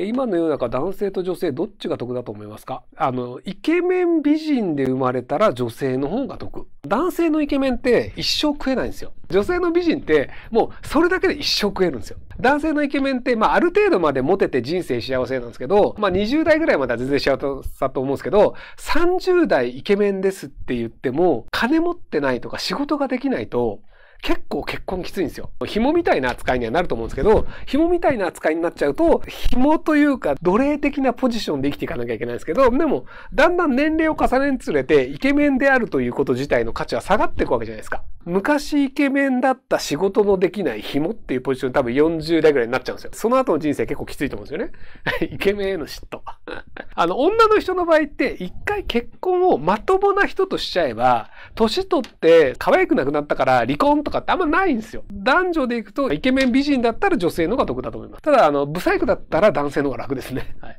え今の世の中男性と女性どっちが得だと思いますかあの、イケメン美人で生まれたら女性の方が得。男性のイケメンって一生食えないんですよ。女性の美人ってもうそれだけで一生食えるんですよ。男性のイケメンって、まあある程度までモテて人生幸せなんですけど、まあ20代ぐらいまでは全然幸せだと思うんですけど、30代イケメンですって言っても、金持ってないとか仕事ができないと、結構結婚きついんですよ。紐みたいな扱いにはなると思うんですけど、紐みたいな扱いになっちゃうと、紐というか奴隷的なポジションで生きていかなきゃいけないんですけど、でも、だんだん年齢を重ねにつれて、イケメンであるということ自体の価値は下がっていくわけじゃないですか。昔イケメンだった仕事のできない紐っていうポジション多分40代ぐらいになっちゃうんですよ。その後の人生結構きついと思うんですよね。イケメンへの嫉妬。あの、女の人の場合って一回結婚をまともな人としちゃえば、年取って可愛くなくなったから離婚とかってあんまないんですよ。男女で行くとイケメン美人だったら女性の方が得だと思います。ただ、あの、不細工だったら男性の方が楽ですね。はい。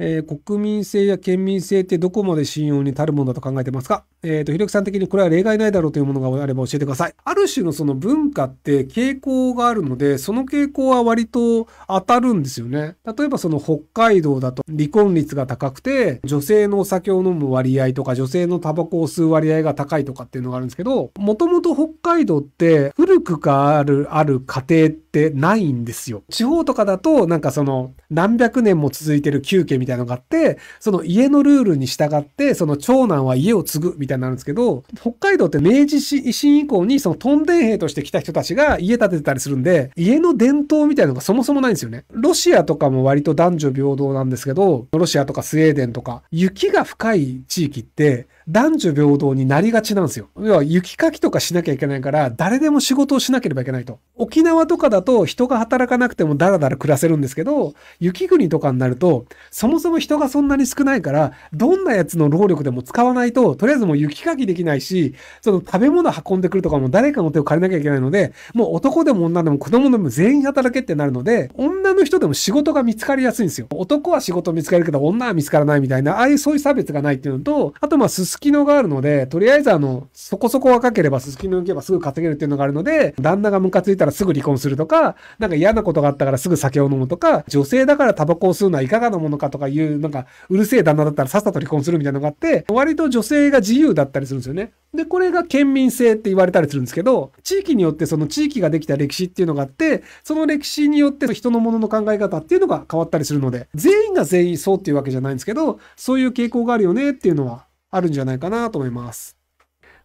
えー、国民性や県民性ってどこまで信用に足るものだと考えてますかえっ、ー、と、ひろきさん的にこれは例外ないだろうというものがあれば教えてください。ある種のその文化って傾向があるので、その傾向は割と当たるんですよね。例えばその北海道だと離婚率が高くて、女性のお酒を飲む割合とか、女性のタバコを吸う割合が高いとかっていうのがあるんですけど、もともと北海道って古くからある、ある家庭ってないんですよ。地方とかだと、なんかその何百年も続いてる旧家みたいなたいなのがあって、その家のルールに従って、その長男は家を継ぐみたいになるんですけど、北海道って明治維新以降にそのトンデン兵として来た人たちが家建ててたりするんで、家の伝統みたいなのがそもそもないんですよね。ロシアとかも割と男女平等なんですけど、ロシアとかスウェーデンとか、雪が深い地域って、男女平等になりがちなんですよ。要は雪かきとかしなきゃいけないから、誰でも仕事をしなければいけないと。沖縄とかだと人が働かなくてもダラダラ暮らせるんですけど、雪国とかになると、そもそも人がそんなに少ないから、どんなやつの労力でも使わないと、とりあえずもう雪かきできないし、その食べ物運んでくるとかも誰かの手を借りなきゃいけないので、もう男でも女でも子供でも全員働けってなるので、女の人でも仕事が見つかりやすいんですよ。男は仕事見つかるけど、女は見つからないみたいな、ああいうそういう差別がないっていうのと、あとまあ、すすすのがあるので、とりあえずあの、そこそこ若ければすすきの行けばすぐ稼げるっていうのがあるので、旦那がムカついたらすぐ離婚するとか、なんか嫌なことがあったからすぐ酒を飲むとか、女性だからタバコを吸うのはいかがなものかとかいう、なんか、うるせえ旦那だったらさっさと離婚するみたいなのがあって、割と女性が自由だったりするんですよね。で、これが県民性って言われたりするんですけど、地域によってその地域ができた歴史っていうのがあって、その歴史によって人のものの考え方っていうのが変わったりするので、全員が全員そうっていうわけじゃないんですけど、そういう傾向があるよねっていうのはあるんじゃないかなと思います。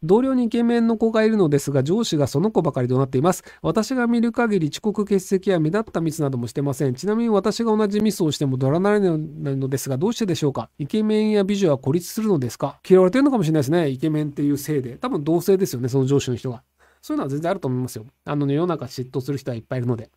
同僚にイケメンの子がいるのですが、上司がその子ばかりとなっています。私が見る限り遅刻欠席や目立ったミスなどもしてません。ちなみに私が同じミスをしてもドラなれないのですが、どうしてでしょうかイケメンや美女は孤立するのですか嫌われてるのかもしれないですね。イケメンっていうせいで。多分同性ですよね、その上司の人が。そういうのは全然あると思いますよ。あの、ね、世の中嫉妬する人はいっぱいいるので。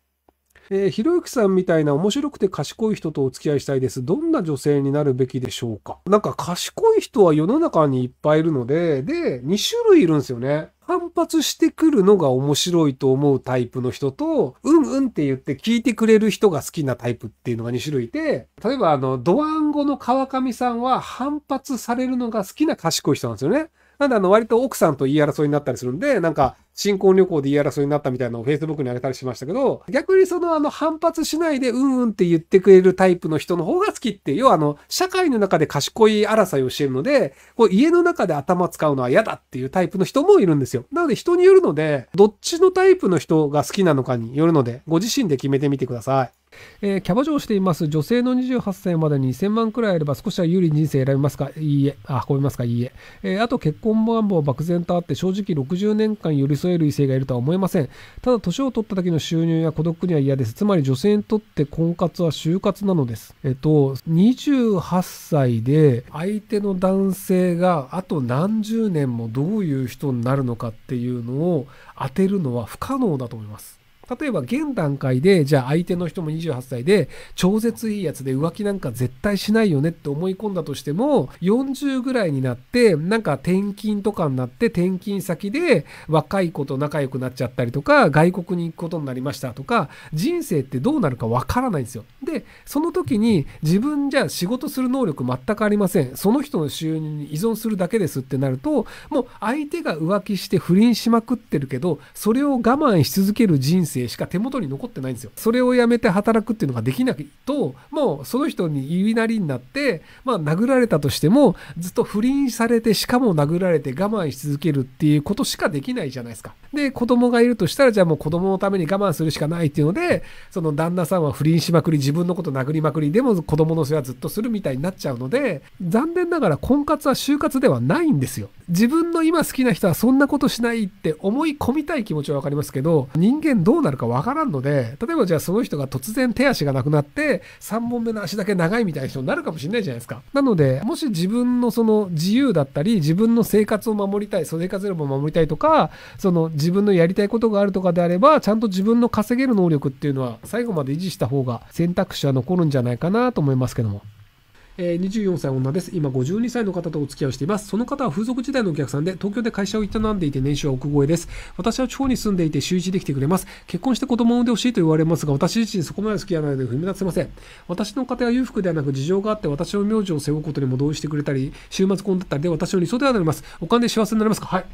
えー、ひろゆきさんみたいな面白くて賢い人とお付き合いしたいです。どんな女性になるべきでしょうかなんか賢い人は世の中にいっぱいいるので、で、2種類いるんですよね。反発してくるのが面白いと思うタイプの人と、うんうんって言って聞いてくれる人が好きなタイプっていうのが2種類いて、例えばあの、ドワンゴの川上さんは反発されるのが好きな賢い人なんですよね。なんであの割と奥さんと言い争いになったりするんで、なんか新婚旅行で言い争いになったみたいなのを Facebook にあげたりしましたけど、逆にそのあの反発しないでうんうんって言ってくれるタイプの人の方が好きって、要はあの社会の中で賢い争いをしているので、こう家の中で頭使うのは嫌だっていうタイプの人もいるんですよ。なので人によるので、どっちのタイプの人が好きなのかによるので、ご自身で決めてみてください。えー、キャバ嬢をしています。女性の28歳までに2000万くらいあれば少しは有利に人生選びますかいいえ。あ、運びますかいいえ。えー、あと結婚願望漠然とあって正直60年間寄り添える異性がいるとは思えません。ただ年を取った時の収入や孤独には嫌です。つまり女性にとって婚活は就活なのです。えっ、と、28歳で相手の男性があと何十年もどういう人になるのかっていうのを当てるのは不可能だと思います。例えば現段階で、じゃあ相手の人も28歳で、超絶いいやつで浮気なんか絶対しないよねって思い込んだとしても、40ぐらいになって、なんか転勤とかになって、転勤先で若い子と仲良くなっちゃったりとか、外国に行くことになりましたとか、人生ってどうなるかわからないんですよ。で、その時に自分じゃ仕事する能力全くありません。その人の収入に依存するだけですってなると、もう相手が浮気して不倫しまくってるけど、それを我慢し続ける人生生しか手元に残ってないんですよ。それをやめて働くっていうのができないと、もうその人に言いなりになって、まあ殴られたとしても、ずっと不倫されて、しかも殴られて我慢し続けるっていうことしかできないじゃないですか。で、子供がいるとしたら、じゃあもう子供のために我慢するしかないっていうので、その旦那さんは不倫しまくり、自分のこと殴りまくり、でも子供の世話ずっとするみたいになっちゃうので、残念ながら婚活は就活ではないんですよ。自分の今好きな人はそんなことしないって思い込みたい気持ちはわかりますけど、人間どうなるかわからんので、例えばじゃあその人が突然手足がなくなって、3本目の足だけ長いみたいな人になるかもしれないじゃないですか。なので、もし自分のその自由だったり、自分の生活を守りたい、生活力を守りたいとか、その自分のやりたいことがあるとかであれば、ちゃんと自分の稼げる能力っていうのは、最後まで維持した方が選択肢は残るんじゃないかなと思いますけども。えー、24歳女です。今52歳の方とお付き合いをしています。その方は風俗時代のお客さんで、東京で会社を営んでいて年収は億超えです。私は地方に住んでいて週1できてくれます。結婚して子供を産んでほしいと言われますが、私自身そこまで好きじゃないので踏み出せません。私の家庭は裕福ではなく事情があって、私の名字を背負うことにも同意してくれたり、週末婚だったりで私の理想ではなります。お金で幸せになりますかはい。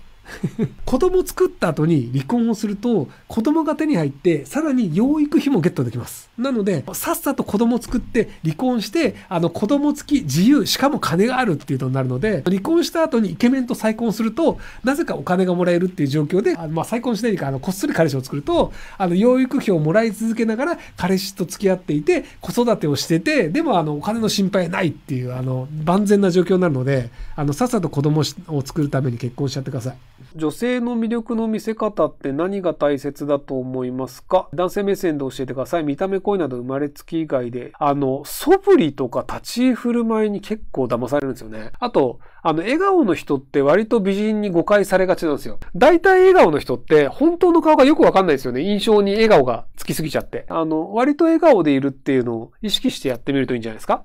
子供作った後に離婚をすると子供が手に入ってさらに養育費もゲットできますなのでさっさと子供作って離婚してあの子供付き自由しかも金があるっていうとになるので離婚した後にイケメンと再婚するとなぜかお金がもらえるっていう状況であの、まあ、再婚しないかあのこっそり彼氏を作るとあの養育費をもらい続けながら彼氏と付き合っていて子育てをしててでもあのお金の心配ないっていうあの万全な状況になるのであのさっさと子供を作るために結婚しちゃってください。女性の魅力の見せ方って何が大切だと思いますか男性目線で教えてください。見た目恋など生まれつき以外で、あの、素振りとか立ち居振る舞いに結構騙されるんですよね。あと、あの、笑顔の人って割と美人に誤解されがちなんですよ。大体笑顔の人って本当の顔がよくわかんないですよね。印象に笑顔がつきすぎちゃって。あの、割と笑顔でいるっていうのを意識してやってみるといいんじゃないですか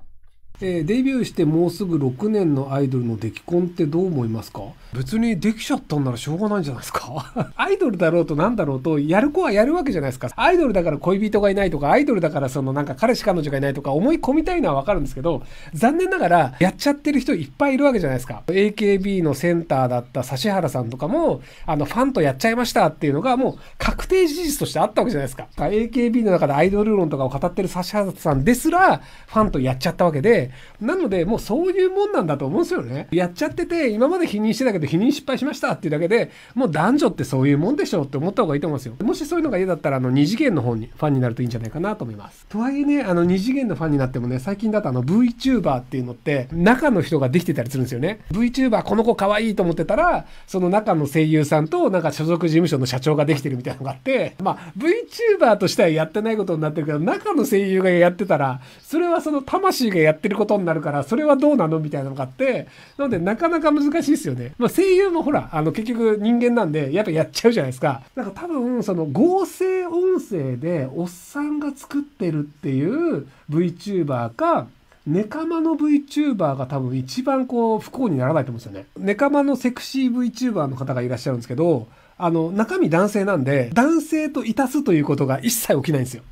えー、デビューしてもうすぐ6年のアイドルの出来婚ってどう思いますか別にできちゃったんならしょうがないんじゃないですか アイドルだろうと何だろうとやる子はやるわけじゃないですかアイドルだから恋人がいないとかアイドルだからそのなんか彼氏彼女がいないとか思い込みたいのはわかるんですけど残念ながらやっちゃってる人いっぱいいるわけじゃないですか AKB のセンターだった指原さんとかもあのファンとやっちゃいましたっていうのがもう確定事実としてあったわけじゃないですか AKB の中でアイドル論とかを語ってる指原さんですらファンとやっちゃったわけでなので、もうそういうもんなんだと思うんですよね。やっちゃってて、今まで否認してたけど、否認失敗しましたっていうだけで、もう男女ってそういうもんでしょって思った方がいいと思うんですよ。もしそういうのが嫌だったら、あの、二次元の方に、ファンになるといいんじゃないかなと思います。とはいえね、あの、二次元のファンになってもね、最近だとあの、VTuber っていうのって、中の人ができてたりするんですよね。VTuber、この子可愛いと思ってたら、その中の声優さんと、なんか所属事務所の社長ができてるみたいなのがあって、まあ、VTuber としてはやってないことになってるけど、中の声優がやってたら、それはその魂がやってることになるから、それはどうなのみたいなのがあって、なので、なかなか難しいですよね。まあ、声優もほら、あの、結局人間なんで、やっぱやっちゃうじゃないですか。なんか多分、その合成音声で、おっさんが作ってるっていう VTuber か、ネカマの VTuber が多分一番こう不幸にならないと思うんですよね。ネカマのセクシー VTuber の方がいらっしゃるんですけど、あの、中身男性なんで、男性といたすということが一切起きないんですよ。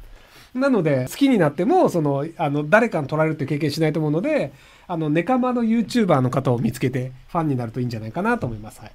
なので、好きになっても、その、あの、誰かに取られるっていう経験しないと思うので、あの、ネカマの YouTuber の方を見つけて、ファンになるといいんじゃないかなと思います。はい。